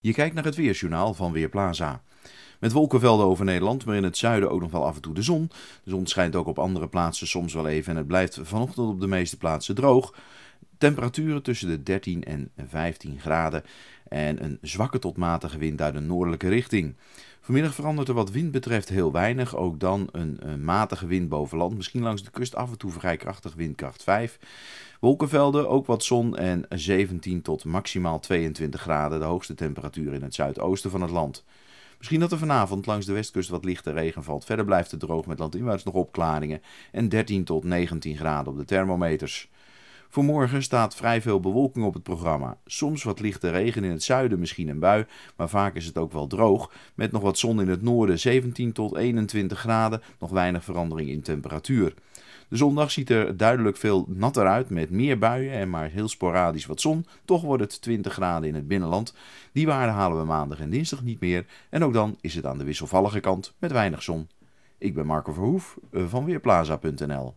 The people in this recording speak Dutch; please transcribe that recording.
Je kijkt naar het weersjournaal van Weerplaza. Met wolkenvelden over Nederland, maar in het zuiden ook nog wel af en toe de zon. De zon schijnt ook op andere plaatsen soms wel even en het blijft vanochtend op de meeste plaatsen droog. Temperaturen tussen de 13 en 15 graden en een zwakke tot matige wind uit de noordelijke richting. Vanmiddag verandert er wat wind betreft heel weinig. Ook dan een, een, matige wind boven land. Misschien langs de kust af en toe vrij krachtig windkracht 5. Wolkenvelden, ook wat zon en 17 tot maximaal 22 graden. De hoogste temperatuur in het zuidoosten van het land. Misschien dat er vanavond langs de westkust wat lichte regen valt. Verder blijft het droog met landinwaarts nog opklaringen. En 13 tot 19 graden op de thermometers. Voor morgen staat vrij veel bewolking op het programma. Soms wat lichte regen in het zuiden, misschien een bui, maar vaak is het ook wel droog. Met nog wat zon in het noorden, 17 tot 21 graden, nog weinig verandering in temperatuur. De zondag ziet er duidelijk veel natter uit met meer buien en maar heel sporadisch wat zon. Toch wordt het 20 graden in het binnenland. Die waarde halen we maandag en dinsdag niet meer. En ook dan is het aan de wisselvallige kant met weinig zon. Ik ben Marco Verhoef eh, van Weerplaza.nl.